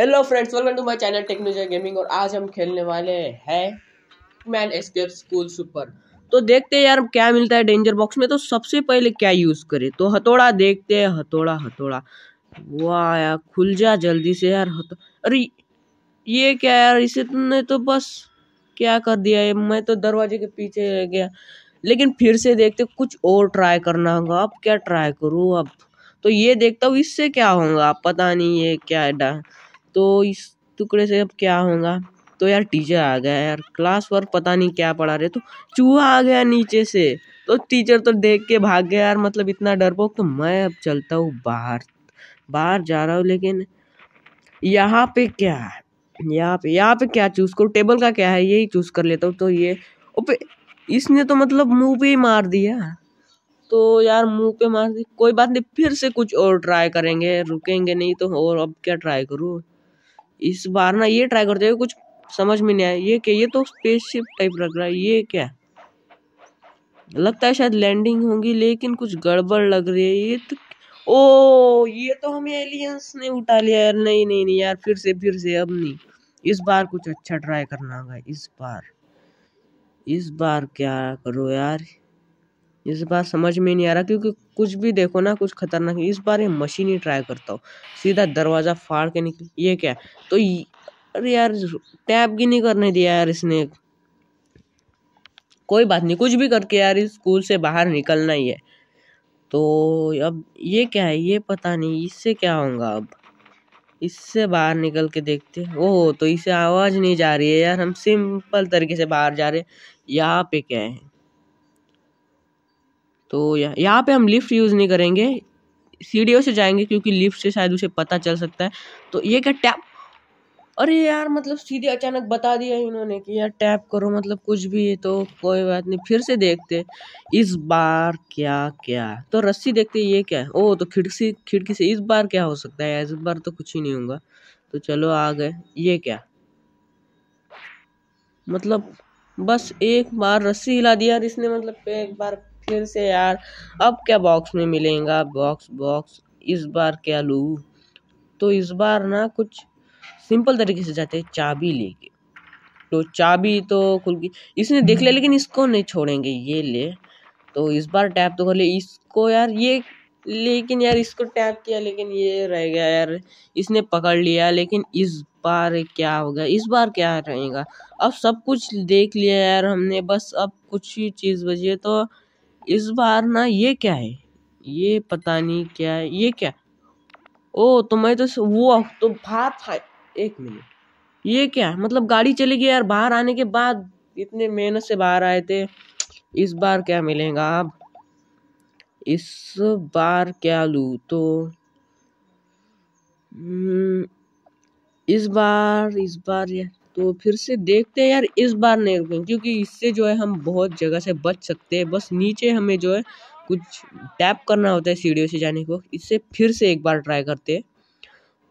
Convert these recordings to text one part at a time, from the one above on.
hello friends welcome to my channel technology gaming और आज हम खेलने वाले हैं मैन एस्केप स्कूल सुपर तो देखते हैं यार क्या मिलता है डेंजर बॉक्स में तो सबसे पहले क्या यूज़ करें तो हथौड़ा देखते हैं हथौड़ा हथौड़ा वो आया खुल जा जल्दी से यार अरे ये क्या यार इसे तुमने तो बस क्या कर दिया है मैं तो दरवाजे के पीछे रह गया लेकिन फिर से देखते कुछ और ट्राई करना होगा अब क्या ट्राई करूँ अब तो ये देखता हूँ इससे क्या होगा पता नहीं ये क्या है तो इस टुकड़े से अब क्या होगा तो यार टीचर आ गया यार क्लास वर्क पता नहीं क्या पढ़ा रहे तो चूहा आ गया नीचे से तो टीचर तो देख के भाग गया यार मतलब इतना डरपोक तो मैं अब चलता हूँ बाहर बाहर जा रहा हूँ लेकिन यहाँ पे क्या है यहाँ पे यहाँ पे क्या चूज करो टेबल का क्या है यही चूज कर लेता हूँ तो ये ओपे इसने तो मतलब मुंह पे ही मार दिया तो यार मुंह पे मार दी कोई बात नहीं फिर से कुछ और ट्राई करेंगे रुकेंगे नहीं तो और अब क्या ट्राई करूँ इस बार ना ये ट्राई करते हुए कुछ समझ में नहीं आया ये क्या ये तो स्पेसशिप टाइप लग रहा है ये क्या लगता है शायद लैंडिंग होगी लेकिन कुछ गड़बड़ लग रही है ये तो ओ ये तो हमें एलियंस ने उठा लिया यार नहीं नहीं नहीं यार फिर से फिर से अब नहीं इस बार कुछ अच्छा ट्राई करना होगा इस बार इस बार क्या करो यार इस बार समझ में नहीं आ रहा क्योंकि कुछ भी देखो ना कुछ खतरनाक इस बार ये मशीन ही ट्राई करता हूँ सीधा दरवाज़ा फाड़ के निकल ये क्या तो अरे यार टैप भी नहीं करने दिया यार इसने कोई बात नहीं कुछ भी करके यार स्कूल से बाहर निकलना ही है तो अब ये क्या है ये पता नहीं इससे क्या होगा अब इससे बाहर निकल के देखते ओह तो इसे आवाज़ नहीं जा रही है यार हम सिंपल तरीके से बाहर जा रहे यहाँ पे क्या है तो यहाँ पे हम लिफ्ट यूज़ नहीं करेंगे सीढ़ियों से जाएंगे क्योंकि लिफ्ट से शायद उसे पता चल सकता है तो ये क्या टैप अरे यार मतलब सीधे अचानक बता दिया इन्होंने कि यार टैप करो मतलब कुछ भी तो कोई बात नहीं फिर से देखते इस बार क्या क्या तो रस्सी देखते ये क्या है ओ तो खिड़की खिड़की से इस बार क्या हो सकता है इस बार तो कुछ ही नहीं होगा तो चलो आ गए ये क्या मतलब बस एक बार रस्सी हिला दिया यार इसने मतलब एक बार फिर से यार अब क्या बॉक्स में मिलेगा बॉक्स बॉक्स इस बार क्या लू तो इस बार ना कुछ सिंपल तरीके से जाते हैं चाबी लेके तो चाबी तो खुल गई इसने देख लिया ले, लेकिन इसको नहीं छोड़ेंगे ये ले तो इस बार टैप तो कर ले इसको यार ये लेकिन यार इसको टैप किया लेकिन ये रह गया यार इसने पकड़ लिया लेकिन इस बार क्या होगा इस बार क्या रहेगा अब सब कुछ देख लिया यार हमने बस अब कुछ ही चीज़ बजिए है तो इस बार ना ये क्या है ये पता नहीं क्या है ये क्या ओ तो मैं तो वो तो बाहर था एक मिनट ये क्या है मतलब गाड़ी चली गई यार बाहर आने के बाद इतने मेहनत से बाहर आए थे इस बार क्या मिलेगा आप इस बार क्या लू तो हम्म, इस बार इस बार यार तो फिर से देखते हैं यार इस बार नहीं रुकेंगे क्योंकि इससे जो है हम बहुत जगह से बच सकते हैं बस नीचे हमें जो है कुछ टैप करना होता है सीढ़ियों से जाने को इससे फिर से एक बार ट्राई करते हैं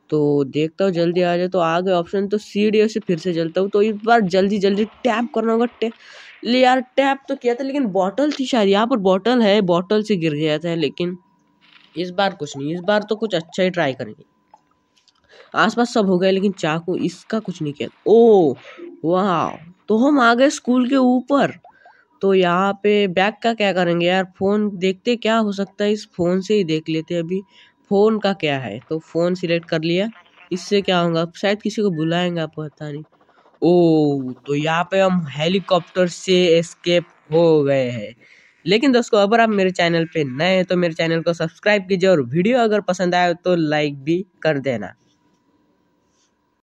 तो देखता हूँ जल्दी आ जाए तो आ गए ऑप्शन तो सीढ़ियों से फिर से चलता हूँ तो इस बार जल्दी जल्दी टैप करना होगा टैप ले यार टैप तो किया था लेकिन बॉटल थी शायद यहाँ पर बॉटल है बॉटल से गिर गया था लेकिन इस बार कुछ नहीं इस बार तो कुछ अच्छा ही ट्राई करेंगे आसपास सब हो गया लेकिन चाकू इसका कुछ नहीं किया ओ वाह तो हम आ गए स्कूल के ऊपर तो यहाँ पे बैग का क्या करेंगे यार फ़ोन देखते क्या हो सकता है इस फ़ोन से ही देख लेते अभी फ़ोन का क्या है तो फ़ोन सिलेक्ट कर लिया इससे क्या होगा शायद किसी को बुलाएंगे आप पता नहीं ओ तो यहाँ पे हम हेलीकॉप्टर से एस्केप हो गए हैं लेकिन दोस्तों अगर आप मेरे चैनल पे नए हैं तो मेरे चैनल को सब्सक्राइब कीजिए और वीडियो अगर पसंद आए तो लाइक भी कर देना